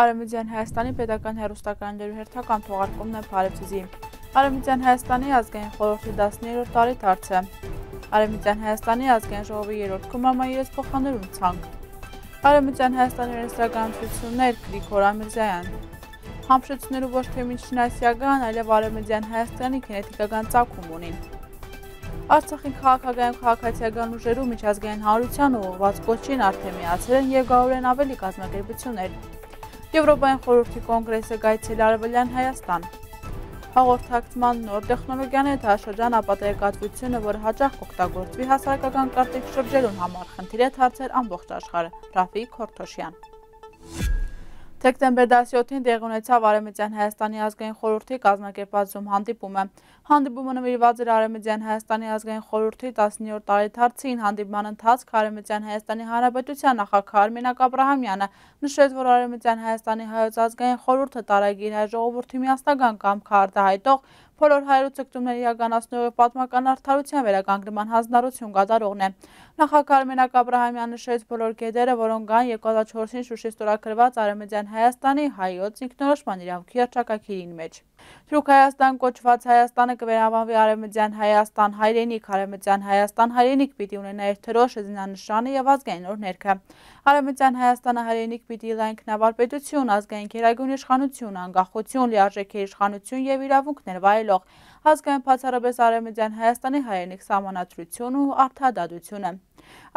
Արևմտյան Հայաստանի Պետական հերոստականների հերթական թողարկումն է Փարեփիզի։ Արևմտյան Հայաստանի ազգային խորհրդի 13-րդ տարեդարձը։ Արևմտյան Հայաստանի ազգային ժողովի 3-րդ կոմամայի իրենց փոխանցում ցանկ։ Արևմտյան Հայաստանի ռեստորան ծություններ Գրիգոր Ամիրզայան։ Համշեցներու ոչ թե միջնասիական, այլև Արևմտյան Հայաստանի գենետիկական ծագում ունի։ Արցախին քաղաքագայում քաղաքացիական ուժերու միջազգային հանրության ու ուղղված կոչին արդեն միացել են եւ գարորեն ավելի կազմակերպություններ։ Եվրոպային խորհրդի կոնգրեսը գայցել Արևելյան Հայաստան։ Հաղորդակցման նոր տեխնոլոգիան է դա շրջանապատերկատվությունը, որ հաճախ կօգտագործվի հասարակական կարտիկ շրջելուն համար։ Խնդիր է հարցեր ամբողջ աշխարհը։ Ռաֆիկ Խորթոշյան։ Թեկտեմբեր 17-ին դեղ ունեցավ Արեմիծյան Հայաստանի ազգային խորհրդի կազմակերպած Zoom հանդիպումը։ Հանդիպումը նվիրված էր Արեմիծյան Հայաստանի ազգային խորհրդի 17-րդ տարեթարցին հանդիպման ընթացք Արեմիծյան Հայաստանի Հանրապետության նախագահ Արմենակ Աբրահամյանը նշեց, որ Արեմիծյան Հայաստանի հայոց ազգային խորհուրդը տարագիր հայ ժողովրդի միասնական կամքը արտահայտող փոլոր հայրուցկտումներ իրականացնողը պատմական արդարության վերականգնման հանձնարություն կատարողն է։ Նախագահ Մենակ Աբրահամյանը նշեց բոլոր գետերը, որոնք կան 2004-ին Շուշի ստորագրված Արևմտյան Հայաստանի հայոց ինքնորոշման իրավունքի հռչակակիրին մեջ։ Թրուկ Հայաստան կոչված Հայաստանը կվերանվանվի արևմտյան Հայաստան հայրենիք, արևմտյան Հայաստան հայրենիք պիտի ունենա իր թրոշ զինանշանը և ազգային օրներքը։ Արևմտյան Հայաստանը հայրենիք պիտի լայնքնավար պետություն, ազգային կերագուն իշխանություն, անկախություն, լիարժեք իշխանություն և իրավունքներ վայելող, ազգային բացառապես արևմտյան Հայաստանի հայրենիք սահմանադրություն ու արդհադադությունը։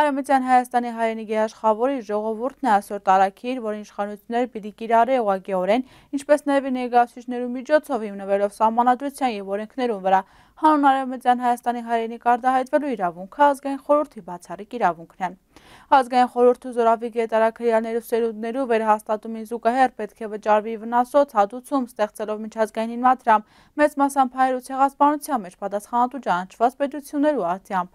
Արևմտյան Հայաստանի հայերենի գերաշխավորի ժողովուրդն է այսօր տարակիր, որ իշխանությունները պիտի կիրառի ուղղակիորեն, ինչպես ներվի ներգրավիչներու միջոցով հիմնվելով սահմանադրության եւ օրենքներուն վրա, հանուն Արևմտյան Հայաստանի հայերենի կարդահայտվելու իրավունքը ազգային խորհրդի բացառիկ իրավունքն է։ Ազգային խորհուրդը զորավի գետարակրյաներու սերունդներու վերհաստատումին զուգահեռ պետք է վճարվի վնասոց հատուցում ստեղծելով միջազգային հիմնադրամ մեծ մասամբ հայերու ցեղասպանության մեջ պատասխանատու ճանաչված պետություններու արդյամբ։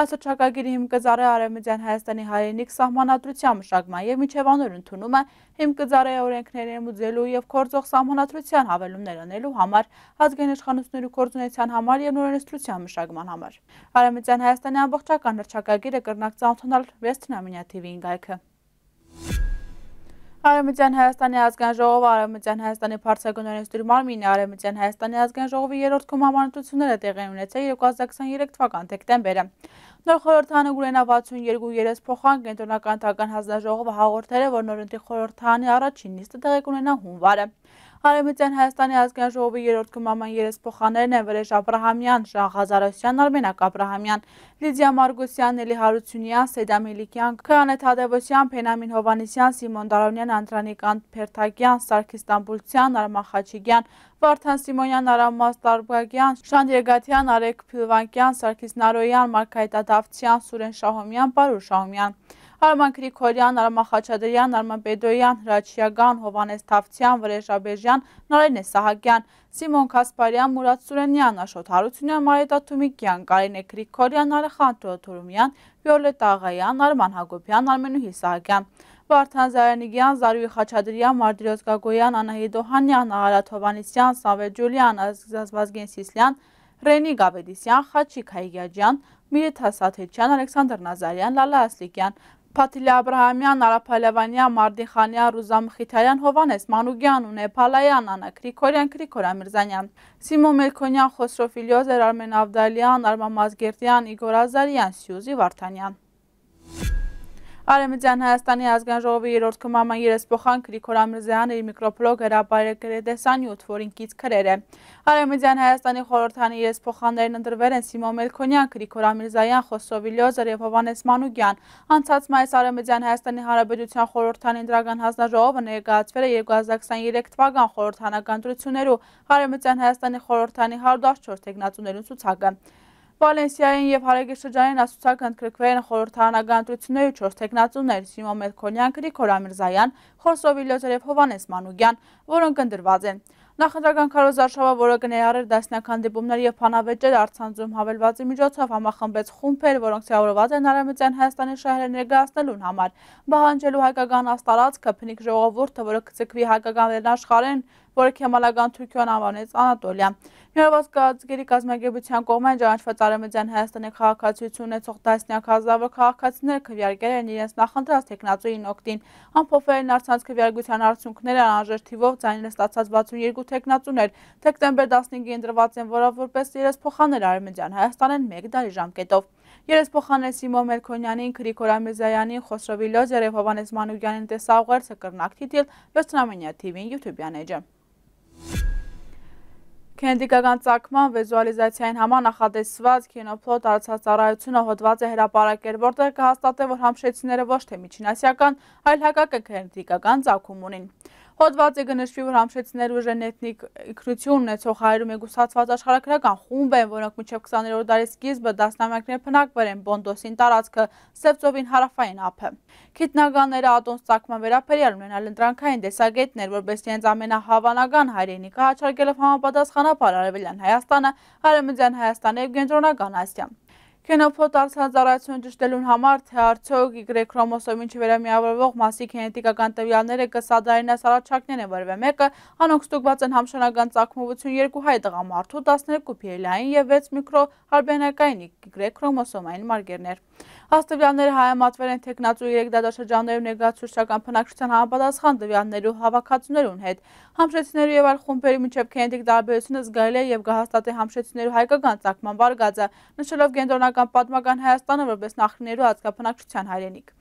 Այս հռչակագիրի հիմքը ծառայ Արևմտյան Հայաստանի հայրենիք սահմանադրության մշակման եւ միջևանոր ընդունում է հիմքը ծառայ օրենքներին մուծելու եւ կորձող սահմանադրության հավելումներ անելու համար ազգային իշխանությունների կորձունեության համար եւ նորենստրության մշակման համար։ Արևմտյան Հայաստանի ամբողջական հռչակագիրը կրնակ ծանոթանալ Վեսթնամինյա TV-ին գայքը։ Արևմտյան Հայաստանի ազգային ժողովը Արևմտյան Հայաստանի բարձրագնորեն ստուրման մինի Արևմտյան Հայաստանի ազգային ժողովի երորդքում համանրդությունները տեղի ունեցել 2023 թվական դեկտեմբերը։ Նոր խորհրդանը գուրենավ 62-30 փոխան կենտրոնական թական հանձնաժողովը հաղորդել է, որ նորընտի խորհրդանի առաջին նիստը տեղեկ ունենա հունվարը։ Արևմտյան Հայաստանի ազգային ժողովի երրորդ գումաման երեսփոխաներն են Վրեժ Աբրահամյան, Շահ Ղազարոսյան, Արմենակ Աբրահամյան, Լիդիա Մարգոսյան, Էլի Հարությունյան, Սեդա Մելիքյան, Քանե Թադևոսյան, Փենամին Հովանեսյան, Սիմոն Դարովնյան, Անդրանիկ Անփերթակյան, Սարգիս Ստամբուլցյան, Արման Խաչիկյան, Վարդան Սիմոնյան, Արամ Մաստարբագյան, Շան Երգաթյան, Արեկ Փիլվանկյան, Սարգիս Նարոյան, Մարգարիտ Ադավթյան, Սուրեն Շահոմյան, Պարուր Շահոմյան Արման Գրիգորյան, Արման Խաչատրյան, Արման Բեդոյան, Հրաչյական, Հովանես Թավցյան, Վրեժ Աբերյան, Նարեն Սահակյան, Սիմոն Քասպարյան, Մուրադ Սուրենյան, Աշոտ Հարությունյան, Մարետա Թումիկյան, Կարինե Գրիգորյան, Արխանտ Թուրումյան, Վիոլետ Աղայան, Արման Հակոբյան, Արմենուհի Սահակյան։ Վարդան Զարանիգյան, Զարուի Խաչադրիան, Մարդիրոց Գագոյան, Անահի Դոհանյան, Ահարատ Հովանիսյան, Սավեր Ջուլյան, Ազվազգեն Սիսլյան, Ռենի Գավեդիսյան, Խաչիկ Հայգյաջյան, Միրիտ Հասաթեջյան, Ալեքսանդր Նազարյան, Լալա Ասլիկյան, Փաթիլի Աբրահամյան, Արապալևանյան, Մարդիխանյան, Ռուզա Մխիթարյան, Հովանես Մանուկյան, Նեփալայան, Անա Գրիգորյան, Գրիգորա Միրզանյան, Սիմո Մելքոնյան, Խոսրոֆ Իլիոզ, Արմեն Ավդալյան, Արմա Մազգերտյան, Իգոր Ազարյան, Սյուզի Վարդանյան Արեմիդյան Հայաստանի ազգան ժողովի երորդ կմաման երեսպոխան գրիքոր ամրզեան իր միկրոպլոգ հրապարը գրետեսան յուտ, որին կից կրեր է։ Արեմիդյան Հայաստանի խորորդանի երեսպոխաններն ընտրվեր են Սիմո Մելքոնյան, գրիքոր ամրզայան, Խոսովի լյոզր և Հովանես Մանուգյան։ Անցած մայս Արեմիդյան Հայաստանի Հանրապետության խորորդանի ընդրագան հանձնաժողովը ներկայացվել է 2023 թվական խորորդանական դրություններու Արեմիդյան Հայաստանի խորորդանի 114 թեկնածուներուն ցուցակը։ Վալենսիային եւ Հարեգեշրջանին ասուցակ ընդգրկվել են խորհրդարանական ընտրությունների 4 տեխնացուներ՝ Սիմո Մելքոնյան, Գրիգոր Ամիրզայան, Խորսով Իլյոզեր եւ Հովանես Մանուկյան, որոնք ընդրված են։ Նախնդրական քարոզարշավը, որը կներառեր դասնական դիպումներ եւ փանավեճեր արցանձում հավելվածի միջոցով համախմբեց խումբեր, որոնք ծավալված են Արամեդյան Հայաստանի շահերը ներկայացնելուն համար, բաղանջելու հայկական աստարածքը, փնիկ ժողովուրդը, որը կցկվի հայկական վերնաշխարհեն, որը Քեմալական Թուրքիան անվանեց Անատոլիա։ Միավորված գազգերի կազմակերպության կողմեն ճանաչված Արևմտյան Հայաստանի քաղաքացիություն ունեցող տասնյակ հազարավոր քաղաքացիներ քվեարկել են իրենց նախընտրած տեխնացուին օկտին։ Ամփոփվել են արցանց քվեարկության արդյունքները անհրաժեշտ թիվով ձայները ստացած 62 տեխնացուներ դեկտեմբեր 15-ին ընտրված են, որով որպես իրենց փոխանել Արևմտյան Հայաստանեն 1 դարի ժամկետով։ Երեսփոխանեսի Մոմերքոնյանին, Գրիգոր Ամիրզայանին, Խոսրովի Լոզեր եւ Հովանես Մանուկյանին տեսաուղերձը կրնակ դիտել 7-ամյա TV-ին YouTube-յան էջը։ Քենդիկական ցակման վիզուալիզացիային համար նախատեսված կինոփլոտ արցած ծառայությունը հոդված է հրապարակել, որտեղ կհաստատե, որ համշեցիները ոչ թե միջինասիական, այլ հակակը քենդիկական ցակում ունին։ Հոդվածը գնշվի, որ համշեցներ ուժ են էթնիկ ինքնություն ունեցող հայրում եգուսացված աշխարհագրական խումբ են, որոնք մինչև 20-րդ դարի սկիզբը դասնամյակներ փնակվել են Բոնդոսին տարածքը Սևծովին հարավային ափը։ Գիտնականները ատոնց ցակման վերաբերյալ ունենալ ընտրանքային դեսագետներ, որպես իրենց ամենահավանական հայրենիքը հաճարկելով համապատասխանաբար արևելյան Հայաստանը, հարավային Հայաստանը եւ կենտրոնական Ասիան։ Կենոփոթ առցանց առայցուն ճշտելուն համար, թե արդյոք իգրե քրոմոսոմին չվերամիավորվող մասի կենետիկական տվյալները կսադարինաս առաջակներ են վրվե մեկը, անոնք ստուգված են համշանական ծակմովություն երկու հայ տղամարդու 12 պիրելային և 6 միկրո հարբենակային իգրե քրոմոսոմային մարգերներ։ Աստվիանները հայամատվել են թեկնածու երեկ դադաշրջաններում ներգացուրշական պնակշության համապատասխան դվյաններու հավակացուներուն հետ։ Համշեցիներու և այլ խումբերի մինչև կենետիկ դարբերությունը զգայել է և գահաստատե համշեցիներու հայկական ծակման վարգածը, նշելով գենդորնական պատմական Հայաստանը որպես նախրիներու ազգապնակշության հայրենիք։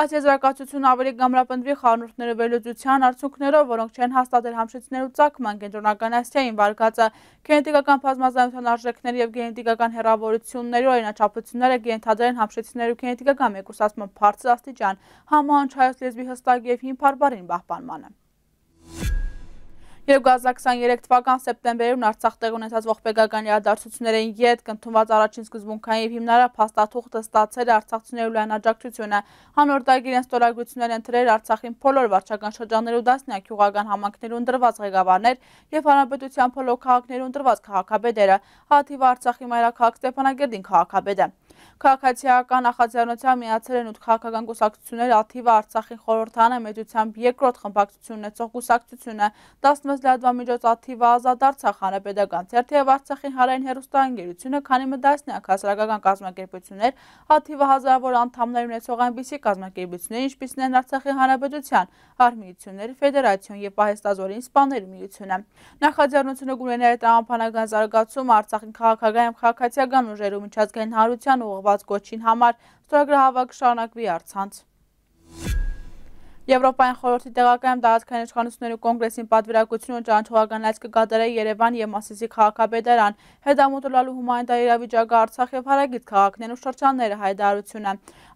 Այս եզրակացությունը ավելի գամրապնդվի խառնուրդները վերլուծության արդյունքներով, որոնք չեն հաստատել համշիցներու ծակման կենտրոնական ասիային վարկածը, գենետիկական պազմազանության արժեքներ և գենետիկական հերավորությունների օրինաչափությունները գենթադրեն համշիցներու գենետիկական մեկուսացման բարձր աստիճան, համահանչ հայոց լեզվի հստակ և հին բարբարին բահպանմանը։ 2023 թվական սեպտեմբերին Արցախ տեղ ունեցած ողբեգական իրադարձություններին յետ կընդունված առաջին սկզբունքային եւ հիմնարար փաստաթուղթը ստացել է Արցախցիների լայնաջակցությունը։ Հանրորդագիր են ստորագրություններ ընտրել Արցախին բոլոր վարչական շրջաններու դասնյակ յուղական համակներու ընդրված ղեկավարներ եւ հանրապետության բոլոր քաղաքներու ընդրված քաղաքաբեդերը։ Հաթիվ Արցախի մայրաքաղաք Ստեփանագերդին քաղաքաբեդը։ Քաղաքացիական նախաձեռնության միացել են 8 քաղաքական կուսակցություններ, աթիվը Արցախի խորհրդանը մեծությամբ երկրորդ խմբակցությունն է, ցող կուսակցությունը 16 լրատվամիջոց աթիվը Ազատ Արցախ հանրապետական ցերթի եւ Արցախի հանրային հերոստանգերությունը, քանի մտածնյակ հասարակական կազմակերպություններ, աթիվը հազարավոր անդամներ ունեցող այնպիսի կազմակերպություններ, ինչպիսին են Արցախի հանրապետության արմիությունները, ֆեդերացիոն եւ պահեստազորին սպաներու միությունը։ Նախաձեռնությունը գումարներ է տրամաբանական զարգացում Արցախի քաղաքական եւ քաղաքացիական ուժերու միջազգային հարության ու ուղղված գոչին համար ստորագրահավաք շարունակվի առցանց Եվրոպային խորհրդի տեղակայում տարածքային իշխանությունների կոնգրեսին պատվիրակությունը ճանաչողական լայց կգադարե Երևան եւ Մասիսի քաղաքապետարան, հետամուտլալու հումանիտար իրավիճակը Արցախ եւ Հարագից քաղաքներն ու շրջանները հայտարարությունը։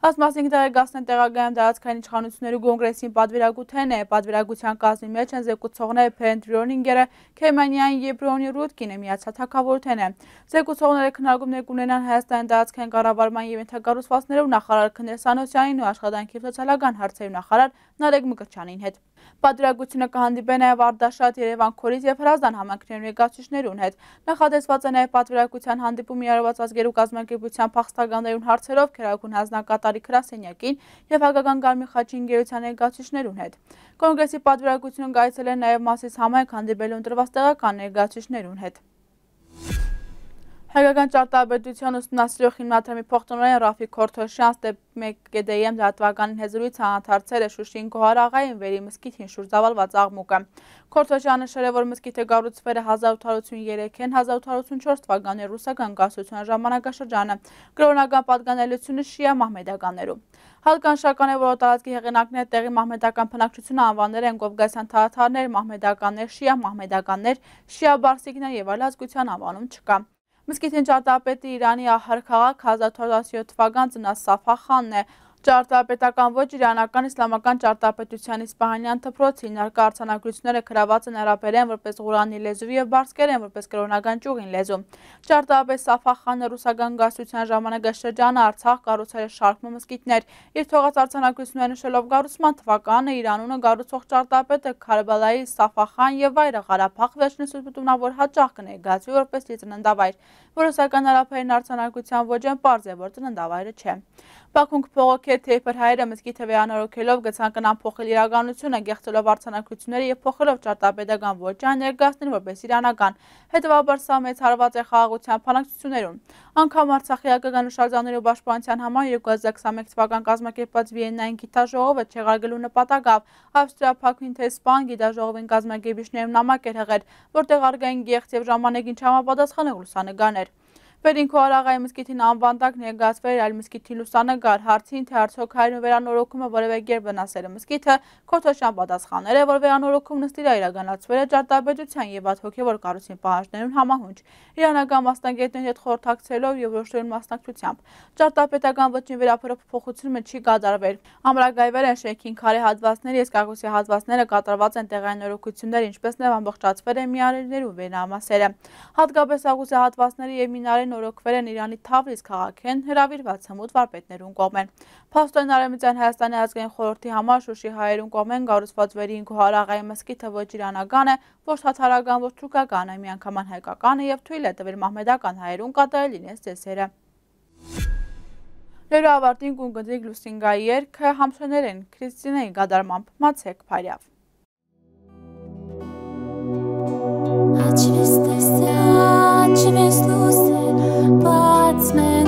Ըստ մասնիկ տեղեկացնեն տեղակայում տարածքային իշխանությունների կոնգրեսին պատվիրակութեն է, պատվիրակության կազմի մեջ են զեկուցողները Փենդ Ռոնինգերը, Քեմանյան եւ Բրոնի Ռուտկինը միացած հակավորութեն է։ Զեկուցողները քննարկումներ կունենան Հայաստանի տարածքային կառավարման եւ ենթակառուցվածքներով նախարար Քներսանոսյանին ու աշխատանքի սոցիալական հարցերի նախարար Նարեկ Մկրչյանին հետ։ Պատրիագությունը կհանդիպե նաև Արդաշատ Երևան քորից եւ Հրազդան համակներու եկացիչներուն հետ։ Նախատեսված է նաև պատվիրակության հանդիպում իրարված ազգերու կազմակերպության փախստականներուն հարցերով քերակուն հանձնակատարի Քրասենյակին եւ հակական Գարմի Խաչին գերության եկացիչներուն հետ։ Կոնգրեսի պատվիրակությունն գայցել է նաև մասից համայնք հանդիպելու ընտրված տեղական ներկայացուցիչներուն հետ։ Հայկական ճարտարապետության ուսումնասիրող հիմնադրամի փոխտնօրեն Ռաֆիկ Քորթոշյան ստեփ 1GDM լրատվականին հեզրույց հանաթարցել է Շուշին Գոհարաղային վերի մսկիթ հին շուրձավալված աղմուկը։ Քորթոշյանը շրել որ մսկիթը գառուցվել է 1883-ին 1884 թվականների ռուսական գասության ժամանակաշրջանը։ Կրոնական պատկանելությունը շիա մահմեդականներում։ Հատկանշական է, որ տարածքի հեղինակները տեղի մահմեդական բնակչությունը անվանել են Գովգասյան թաթարներ, մահմեդականներ, շիա մահմեդականներ, շիա բարսիկներ եւ այլ ազգության անվանում չկա։ Մսկիթ հնչարտապետի Իրանի ահար քաղաք 1417 թվական ծնած Սաֆա խանն է, Ճարտարապետական ոչ իրանական իսլամական ճարտարապետության իսպահանյան թփրոց հինարկա արցանակրությունները գրաված են արաբերեն որպես Ղուրանի լեզու եւ բարսկերեն որպես կրոնական ճյուղին լեզու։ Ճարտարապետ Սաֆախանը ռուսական գաղթության ժամանակաշրջանը Արցախ կառուցել է շարքը մսկիթներ։ Իր թողած արցանակրությունները նշելով գառուցման թվականը իր անունը գառուցող ճարտարապետը Քարբալայի Սաֆախան եւ վայրը Ղարաբաղ վերջնից ուտունավոր հաճախ կներկայացվի որպես ծննդավայր։ Ռուսական արաբերեն արցանակրության ոչ են པարզ է որ ծննդավայրը չէ։ Բաքուն փողոքեր է, թե երբ հայերը մսկի թվի անորոքելով գցանկանան փոխել իրականությունը, գեղցելով արցանակությունները եւ փոխելով ճարտարապետական ոճան ներգաղթնել որպես իրանական։ Հետևաբար սա մեծ հարված է խաղաղության փանակցություններում։ Անկամ Արցախի հակական հուշարձանների պաշտպանության համար 2021 թվական կազմակերպած Վիեննային գիտաժողովը չեղարկելու նպատակով Ավստրիա Փաքուն թե Սպան գիտաժողովին կազմակերպիչներում նամակ էր հղել, որտեղ արգային գեղձ եւ ժամանակին չհամապատասխան լուսանգաներ։ Վերինքո Արաղայի մսկիթին անվանդակ ներգացվել էր այլ մսկիթի լուսանգար հարցին, թե արդյոք հայրն վերանորոգումը որևէ գերբ վնասել է մսկիթը, Քոթոշյան պատասխանել է, որ վերանորոգումն ըստ իր իրականացվել է ճարտարապետության եւ ած հոգեվոր կառույցին պահանջներուն համահունչ, իրանական մասնագետների հետ խորհրդակցելով եւ որոշելու մասնակցությամբ։ Ճարտարապետական վճին վերափոխությունը չի կատարվել։ Ամրագայվել են շենքին քարե հատվածները, իսկ ակուսի հատվածները կատարված են տեղային նորոգություններ, ինչպես նաեւ ամբողջացվել են միարերներու վերնամասերը։ Հատկապես ակուսի հատվածները եւ մինարեն վարպետներն օրոքվել են Իրանի Թավրիզ քաղաքեն հրավիրված հմուտ վարպետներուն կողմեն։ Փաստորեն Արևմտյան Հայաստանի ազգային խորհրդի համար Շուշի հայերուն կողմեն գառուցված վերին Գոհարաղայի մսկիթը ոչ իրանական է, ոչ թաթարական, ոչ թուրքական է, միանգամայն հայկական է եւ թույլ է տվել մահմեդական հայերուն կատարել իրենց ծեսերը։ Լերա ավարտին կունգնդրի գլուսինգայի երկը համշներ են Քրիստինեի գադարմամբ մացեք պարյավ։ Աչվես տեսա, աչվես լուս what's